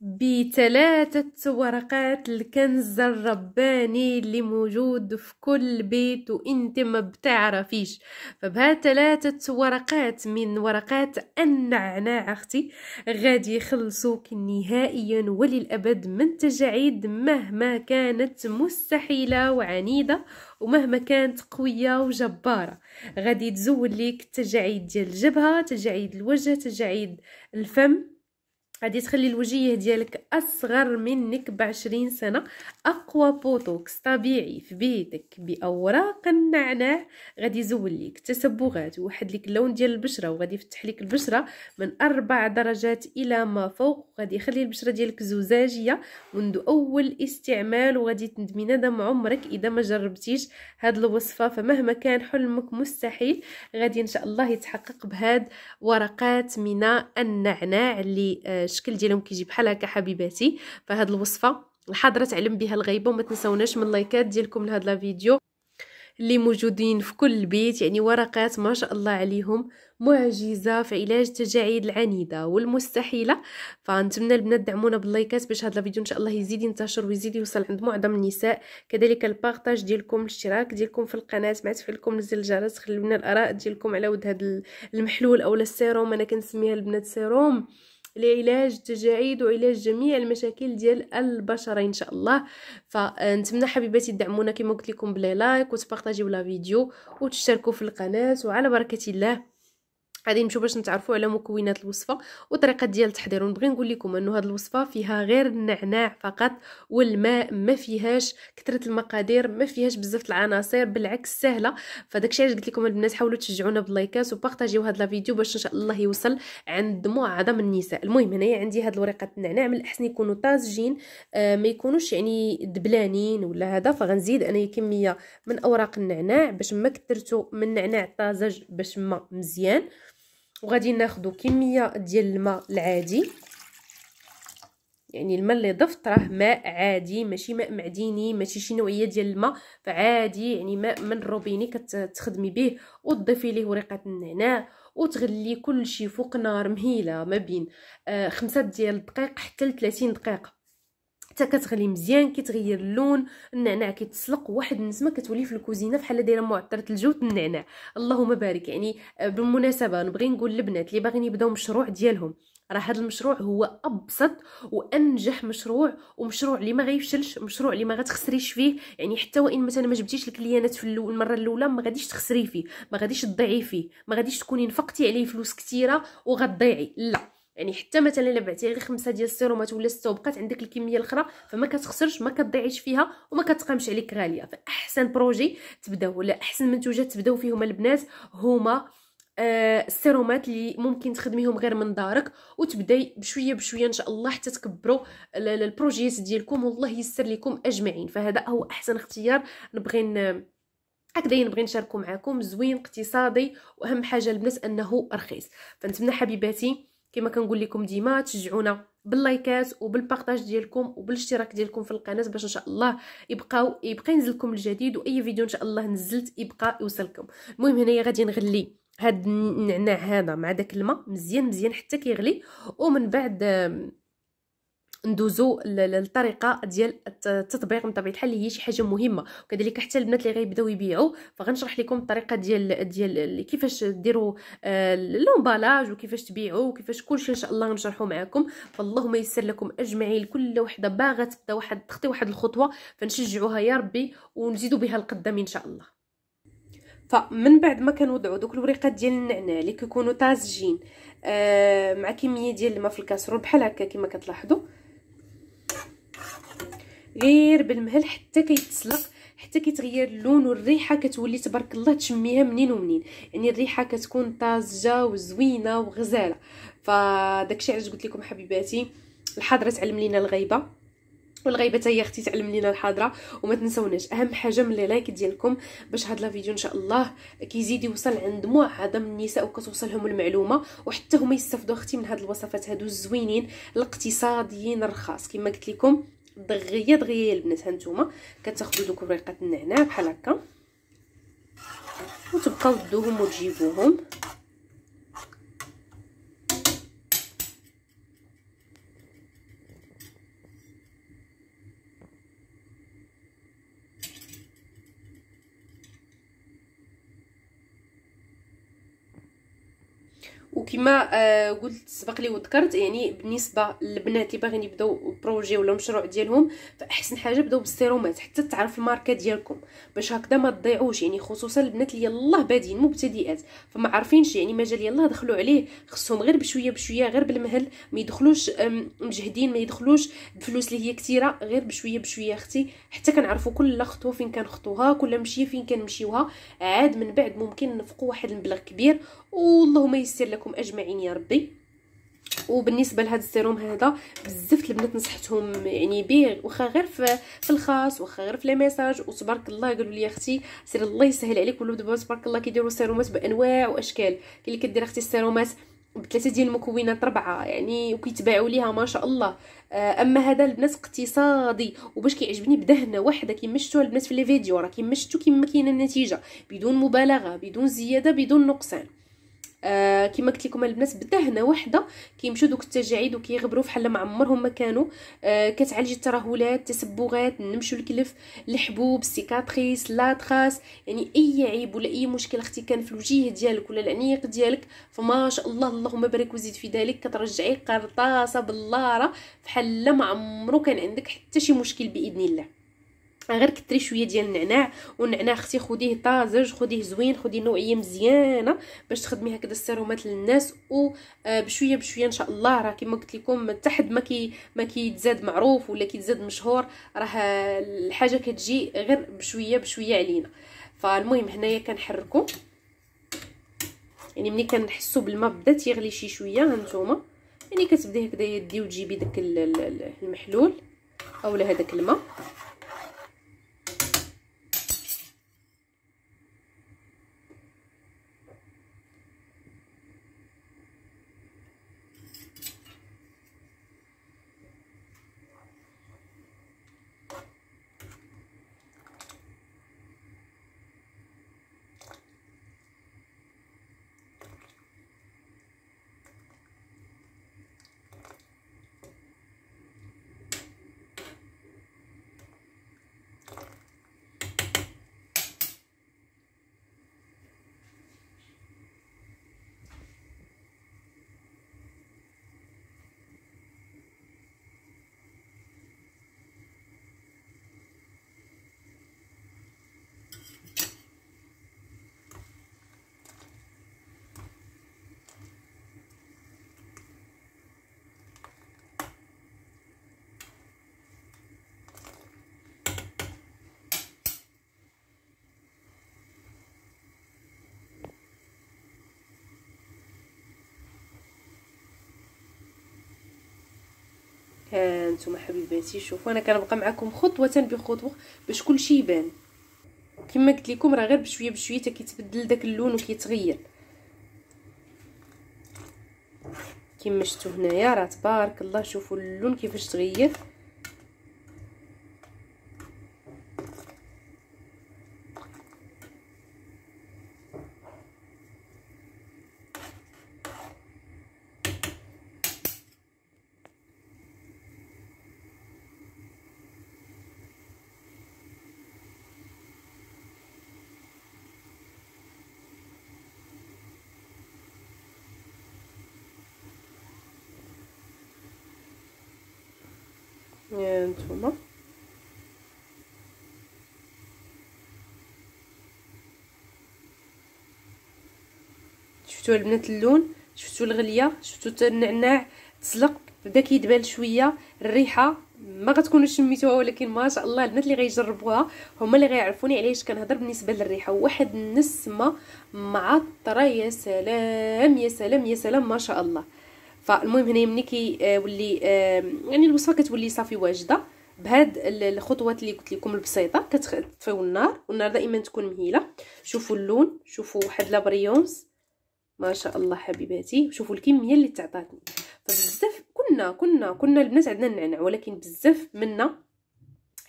بثلاثة ورقات الكنز الرباني اللي موجود في كل بيت وانت ما بتعرفيش فبها ثلاثة ورقات من ورقات النعناع اختي غادي يخلصوك نهائيا وللأبد من تجاعيد مهما كانت مستحيلة وعنيدة ومهما كانت قوية وجبارة غادي تزول ليك تجاعيد ديال الجبهة تجاعيد الوجه تجاعيد الفم غادي تخلي الوجيه ديالك اصغر منك بعشرين سنه اقوى بوتوكس طبيعي في بيتك باوراق النعناع غادي يزول ليك تسبغات ويوحد ليك اللون ديال البشره وغادي يفتح ليك البشره من اربع درجات الى ما فوق وغادي يخلي البشره ديالك زجاجيه منذ اول استعمال وغادي تندمي ندم عمرك اذا ما جربتيش هاد الوصفه فمهما كان حلمك مستحيل غادي ان شاء الله يتحقق بهاد ورقات من النعناع اللي آه، الشكل ديالهم كيجي بحال هكا حبيباتي فهاد الوصفه الحاضره تعلم بها الغيبه وما تنساوناش من اللايكات ديالكم لهاد لا فيديو اللي موجودين في كل بيت يعني ورقات ما شاء الله عليهم معجزه في علاج التجاعيد العنيده والمستحيله فنتمنى البنات دعمونا باللايكات باش هذا الفيديو ان شاء الله يزيد ينتشر ويزيد يوصل عند معظم النساء كذلك البارطاج ديالكم الاشتراك ديالكم في القناه مع تفعيلكم زر الجرس خليو لنا الاراء ديالكم على ود هذا المحلول اولا السيروم انا كنسميها البنات سيروم لعلاج التجاعيد وعلاج جميع المشاكل ديال البشره ان شاء الله فنتمنى حبيباتي تدعمونا كما قلت لكم بلي لايك وتبارطاجيو لا فيديو وتشتركوا في القناه وعلى بركه الله غادي نمشيو باش نتعرفوا على مكونات الوصفه وطريقه ديال التحضير ونبغي نقول لكم انه هذه الوصفه فيها غير النعناع فقط والماء ما فيهاش كثره المقادير ما فيهاش بزاف العناصر بالعكس سهله فداك الشيء علاش قلت لكم البنات حاولوا تشجعونا باللايكات وبارطاجيو هذا الفيديو باش ان شاء الله يوصل عند معظم النساء المهم هنايا عندي هاد الورقه النعناع من الاحسن يكونوا طازجين آه ما يكونوش يعني دبلانين ولا هذا فغنزيد انايا كميه من اوراق النعناع باش ما كثرتو من النعناع الطازج باش ما مزيان وغادي ناخذ كميه ديال الماء العادي يعني الماء اللي ضفت راه ماء عادي ماشي ماء معدني ماشي شي نوعيه ديال الماء فعادي يعني ماء من الروبيني كتخدمي به وتضيفي ليه ورقه النعناع وتغلي كلشي فوق نار مهيله ما بين آه خمسة ديال الدقائق حتى ل 30 دقيقه حتى كتغلي مزيان كيتغير اللون النعناع كيتسلق واحد النسمه كتولي في الكوزينه بحال دايره معطره الجوت النعناع اللهم بارك يعني بالمناسبه نبغي نقول للبنات اللي باغيين يبداو مشروع ديالهم راه هذا المشروع هو ابسط وانجح مشروع ومشروع اللي ما غيفشلش مشروع اللي ما غتخسريش فيه يعني حتى وان مثلا ما جبتيش الكليانات في المره الاولى ما غاديش تخسري فيه ما غاديش تضيعي فيه ما غاديش تكوني نفقتي عليه فلوس كثيره وغتضيعي لا يعني حتى مثلا الا بعتي غير خمسه ديال السيرومات ولا سته وبقات عندك الكميه الاخرى فما كتخسرش ما كتضيعيش فيها وما كتقامش عليك غاليه فاحسن بروجي تبداو ولا احسن منتوجات تبداو فيهم البنات هما آه السيرومات اللي ممكن تخدميهم غير من دارك وتبداي بشويه بشويه ان شاء الله حتى تكبروا البروجيات ديالكم والله يسر لكم اجمعين فهذا هو احسن اختيار نبغي هكذا نبغي نشاركو معكم زوين اقتصادي واهم حاجه البنات انه رخيص فنتمنى حبيباتي كما كنقول لكم ديما تشجعونا باللايكات وبالبارطاج ديالكم وبالاشتراك ديالكم في القناه باش ان شاء الله يبقاو يبقى ينزل لكم الجديد واي فيديو ان شاء الله نزلت يبقى يوصلكم المهم هنايا غادي نغلي هاد النعناع هذا مع داك الماء مزيان مزيان حتى كيغلي ومن بعد ندوزو للطريقه ديال التطبيق من طبيعه الحال هي شي حاجه مهمه وكذلك حتى البنات اللي غيبداو يبيعوا فغنشرح لكم الطريقه ديال ديال كيفاش ديروا آه، لومبالاج وكيفاش تبيعوا وكيفاش كلشي ان شاء الله غنشرحو معكم فاللهم يسر لكم اجمعين كل وحده باغا تبدا واحد تخطي واحد الخطوه فنشجعوها يا ربي ونزيدوا بها القدام ان شاء الله فمن بعد ما كنوضعوا دوك الوريقات ديال النعناع اللي كيكونوا طازجين آه مع كميه ديال الماء في الكاسرون بحال هكا كما كتلاحظوا غير بالمهل حتى كيتسلق حتى كيتغير اللون والريحه كتولي تبارك الله تشميها منين ومنين يعني الريحه كتكون طازجه وزوينه وغزاله فداكشي علاش قلت لكم حبيباتي الحضره تعلم لينا الغيبه والغيبه هي اختي تعلم لينا الحاضره وما تنسوناش اهم حاجه من لايك ديالكم باش هاد لا فيديو ان شاء الله كيزيد يوصل عند معظم النساء وكتوصلهم المعلومه وحتى هما يستافدوا اختي من هاد الوصفات هادو الزوينين الاقتصاديين الرخاص كما قلت لكم دغيا دغيا البنات هانتوما كتاخذوا دوك وريقات النعناع بحال هكا وتبقاو تدوهم وتجيبوهم كما آه، قلت سبق لي وذكرت يعني بالنسبه للبنات اللي باغيين يبداو بروجي ولا مشروع ديالهم فاحسن حاجه بداو بالسيرومات حتى تعرف الماركه ديالكم باش هكذا ما تضيعوش يعني خصوصا البنات اللي يلاه بادين مبتدئات فما عارفينش يعني مجال يلاه دخلوا عليه خصهم غير بشويه بشويه غير بالمهل ما يدخلوش مجهدين ما يدخلوش بفلوس اللي هي كثيره غير بشويه بشويه اختي حتى كنعرفوا كل خطوه فين كنخطوها كل مشيه فين كنمشيوها عاد من بعد ممكن نفقوا واحد المبلغ كبير واللهم يسر لكم اجمعين يا ربي وبالنسبه لهذا السيروم هذا بزاف البنات نصحتهم يعني بيه واخا غير في الخاص واخا غير في لي ميساج وتبارك الله قالوا لي اختي سير الله يسهل عليك ولو دابا تبارك الله كيديروا سيرومات بانواع واشكال كاين اللي كدير اختي السيرومات بثلاثه ديال المكونات ربعه يعني وكيتباعوا ليها ما شاء الله آه، اما هذا البنات اقتصادي وباش كيعجبني بدهنه واحده كيما شفتوا البنات في لي فيديو راه كيما شفتوا كيما كاينه النتيجه بدون مبالغه بدون زياده بدون نقصان آه كما قلت لكم البنات بالدهنه وحده كيمشيو دوك التجاعيد وكيغبروا فحال ما عمرهم ما كانوا آه كتعالج الترهلات التسبغات نمشوا الكلف الحبوب السيكاتريس لاتراس يعني اي عيب ولا اي مشكل اختي كان في الوجه ديالك ولا العنيق ديالك فما شاء الله اللهم بارك وزيد في ذلك كترجعي قرطاسه راه فحال ما عمرو كان عندك حتى شي مشكل باذن الله غير كثري شويه ديال النعناع والنعناع اختي خديه طازج خديه زوين خديه نوعيه مزيانه باش تخدمي هكذا السيرومات للناس وبشويه آه، بشويه ان شاء الله راه كما قلت لكم حتى حد ما كي ما كيتزاد معروف ولا كيتزاد مشهور راه الحاجه كتجي غير بشويه بشويه علينا فالمهم هنايا كنحركو يعني ملي كنحسو بالماء بدا تيغلي شي شويه هانتوما يعني كتبدي هكذا يدي وتجيبي داك المحلول اولا هذاك الماء ها آه، انتم حبيباتي شوفوا انا كنبقى معكم خطوه بخطوه باش كلشي يبان كما قلت لكم راه غير بشويه بشويه تكيتبدل كيتبدل داك اللون وكيتغير كما شفتوا هنايا راه تبارك الله شوفوا اللون كيفاش تغير نتوما شفتوا البنات اللون شفتوا الغليه شفتوا النعناع تسلق بدا كيدبال شويه الريحه ما غتكونوا شميتوها ولكن ما شاء الله البنات اللي غيجربوها هما اللي غيعرفوني علاش كنهضر بالنسبه للريحه واحد النسمه معطره يا سلام يا سلام يا سلام ما شاء الله فالمهم هنا ملي آه، ولي آه، يعني الوصفه كتولي صافي واجده بهاد الخطوات اللي قلت لكم البسيطه كتطفيو النار والنار دائما تكون مهيله شوفوا اللون شوفوا واحد لابريونس ما شاء الله حبيباتي شوفوا الكميه اللي تعطاتني فبزاف كنا كنا كنا البنات عندنا النعناع ولكن بزاف منا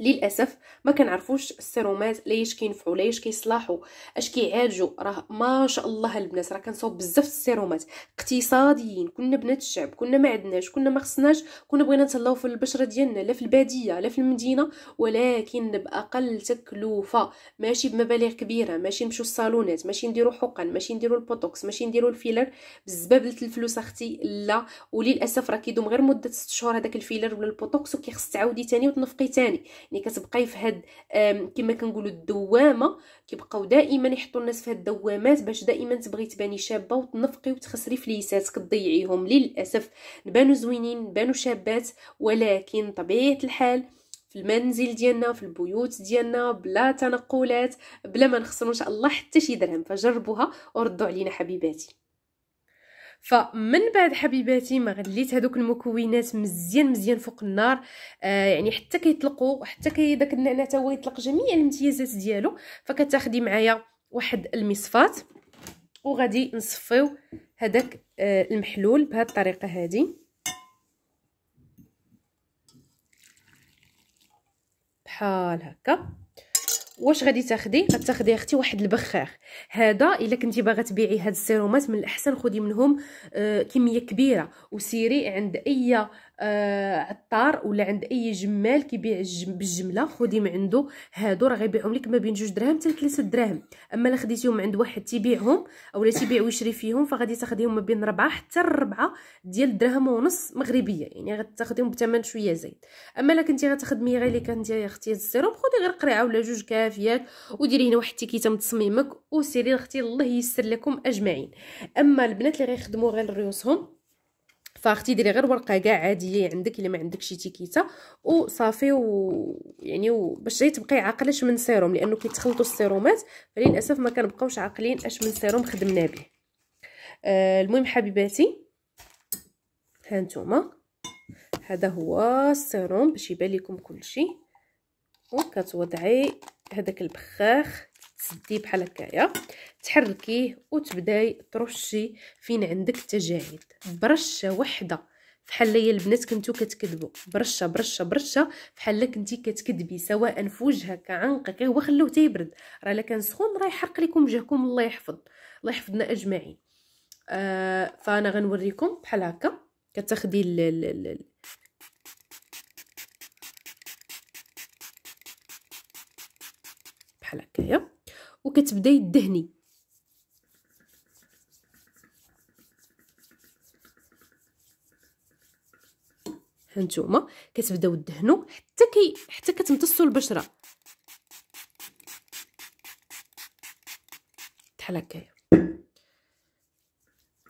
للاسف ما كنعرفوش السيرومات ليش كينفعوا ليش كيصلحوا اش كيعالجوا راه ما شاء الله البنات راه كنصاوب بزاف السيرومات اقتصاديين كنا بنات الشعب كنا ما عندناش كنا ما خصناش كنا بغينا نتهلاو في البشره ديالنا لا في الباديه لا في المدينه ولكن باقل تكلفه ماشي بمبالغ كبيره ماشي نمشيو الصالونات ماشي نديرو حقن ماشي نديرو البوتوكس ماشي نديرو الفيلر بزبابله الفلوس اختي لا وللاسف راه كيدوم غير مده 6 شهور هذاك الفيلر ولا البوتوكس وكيخص تعاودي تاني وتنفقي تاني يعني كتبقاي في هاد كما كنقولوا الدوامه كيبقاو دائما يحطوا الناس في هاد الدوامات باش دائما تبغي تباني شابه وتنفقي وتخسري فليسات كتضيعيهم للاسف نبانو زوينين نبانو شابات ولكن طبيعه الحال في المنزل ديالنا في البيوت ديالنا بلا تنقلات بلا ما نخسروا ان شاء الله حتى شي درهم فجربوها وردوا علينا حبيباتي فمن بعد حبيباتي ما غليت هذوك المكونات مزيان مزيان فوق النار آه يعني حتى كيطلقوا حتى كي داك النعناع حتى هو يطلق جميع الامتيازات ديالو فكتاخدي معايا واحد المصفات وغادي نصفيو هذاك آه المحلول بهذه الطريقه هذه بحال هكا واش غادي تاخدي غتاخدي اختي واحد البخاخ هذا الا كنتي باغا تبيعي هاد السيرومات من الاحسن خدي منهم آه، كميه كبيره وسيري عند اي آه عطار ولا عند اي جمال كيبيع بالجمله خدي من عنده هادو راه غيبيعهم لك ما بين جوج دراهم حتى ثلاثه دراهم اما الا خديتيهم عند واحد تيبيعهم اولا تيبيع ويشري فيهم فغادي تاخديهم ما بين ربعة حتى ربعة ديال دراهم ونص مغربيه يعني غتاخديهم بثمن شويه زايد اما الا كنتي غتخدمي غير اللي يا اختي السيروب خدي غير قريعه ولا جوج كافيات وديري هنا واحد التيكيته من تصميمك وسيري اختي الله ييسر لكم اجمعين اما البنات اللي غيخدموا غير ريوسهم فاختي ديري غير ورقه كاع عاديه عندك الا ما عندك شي تيكيتا وصافي و يعني و... باش تبقاي عاقله اش من سيروم لانه كيتخلطوا السيرومات فللاسف ما كنبقاوش عاقلين اش من سيروم خدمنا به آه المهم حبيباتي ها نتوما هذا هو السيروم باش يبان لكم كلشي وكتوضعي هذاك البخاخ تسديه بحال هكايا تحركيه وتبداي ترشي فين عندك التجاعيد برشه وحده فحال هي البنات كنتو كتكذبوا برشه برشه برشه فحال كنتي كتكذبي سواء في وجهك عنقك هو خلوه تيبرد راه الا كان سخون راه يحرق لكم وجهكم الله يحفظ الله يحفظنا اجمعين آه فانا غنوريكم بحال هكا كتاخدي ال بحال هكايا وكتبدا يدهني هانتوما كتبداو دهنو حتى كي حتى كتمتصوا البشره بحال هكايا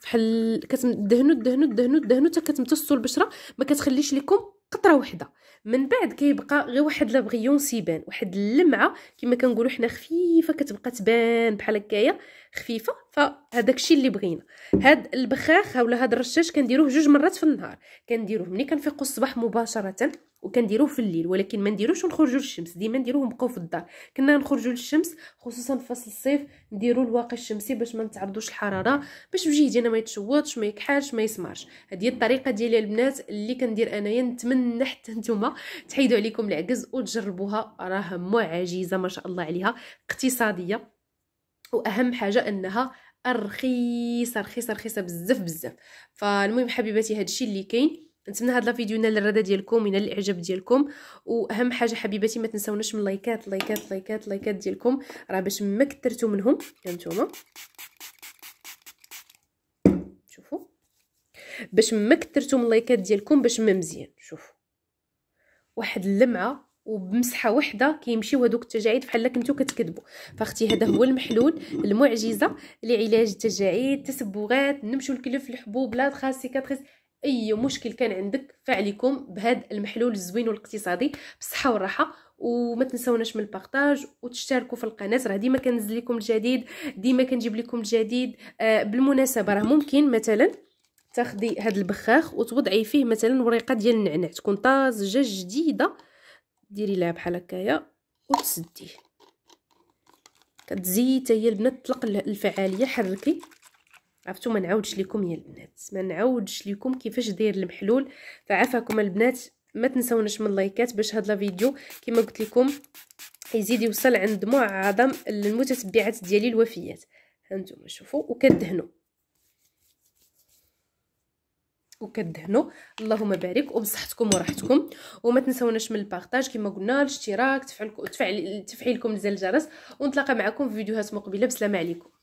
بحال كتدهنوا دهنوا دهنوا دهنوا حتى كتمتصوا البشره ما كتخليش لكم قطره وحده من بعد كيبقى غير واحد لابغيون سيبان واحد اللمعه كما كنقولوا حنا خفيفه كتبقى تبان بحال هكايا خفيفه فهداك الشيء اللي بغينا هاد البخاخ ولا هاد الرشاش كنديروه جوج مرات في النهار كنديروه ملي كنفيقوا الصباح مباشره وكنديروه في الليل ولكن ما نديروش ونخرجوا للشمس ديما نديروه ونبقاو في الدار كنا نخرجوا للشمس خصوصا في فصل الصيف نديروا الواقي الشمسي باش ما نتعرضوش الحراره باش الوجه ديالنا ما يتشوطش ما يكحلش ما يسمرش هذه الطريقه ديالي البنات اللي كندير انايا نتمنى حتى نتوما تحيدوا عليكم العجز وتجربوها راه معجزه ما شاء الله عليها اقتصاديه واهم حاجه انها رخيصه رخيصه رخيصه بزاف بزاف فالمهم حبيباتي الشيء اللي كاين نتمنى هاد لا فيديو نال الرضا ديالكم ينال الاعجاب ديالكم واهم حاجه حبيباتي ما تنساوناش من لايكات لايكات لايكات لايكات ديالكم راه باش ما كثرتو منهم هانتوما شوفوا باش ما كثرتو من لايكات ديالكم باش ما مزيان شوفوا واحد اللمعه وبمسحه وحده كيمشيو هذوك التجاعيد بحال كنتو كتكذبوا فاختي هذا هو المحلول المعجزه لعلاج التجاعيد التسبغات نمشيو لكلف الحبوب لا تخاس اي مشكل كان عندك فعليكم بهذا المحلول الزوين والاقتصادي بالصحه والراحه وما تنساوناش من البارطاج وتشتركوا في القناه راه ديما كنزل لكم الجديد ديما كنجيب لكم الجديد آه بالمناسبه راه ممكن مثلا تاخدي هذا البخاخ وتوضعي فيه مثلا وريقه ديال النعناع تكون طازجه جديده ديري لها بحال هكايا وتسديه كتزيد هي البنات تطلق الفعاليه حركي عرفتو ما نعاودش لكم يا البنات ما نعاودش لكم كيفاش داير المحلول فعافاكم البنات ما تنساوناش من اللايكات باش هاد لا فيديو كما قلت لكم يزيد يوصل عند معظم المتتبعات ديالي الوفيات هانتوما شوفوا وكدهنوا وكدهنوا اللهم بارك وبصحتكم وراحتكم وما تنسوناش من البارطاج كما قلنا الاشتراك تفعيل تفعيلكم زر الجرس ونتلاقى معكم في فيديوهات مقبله بسلام عليكم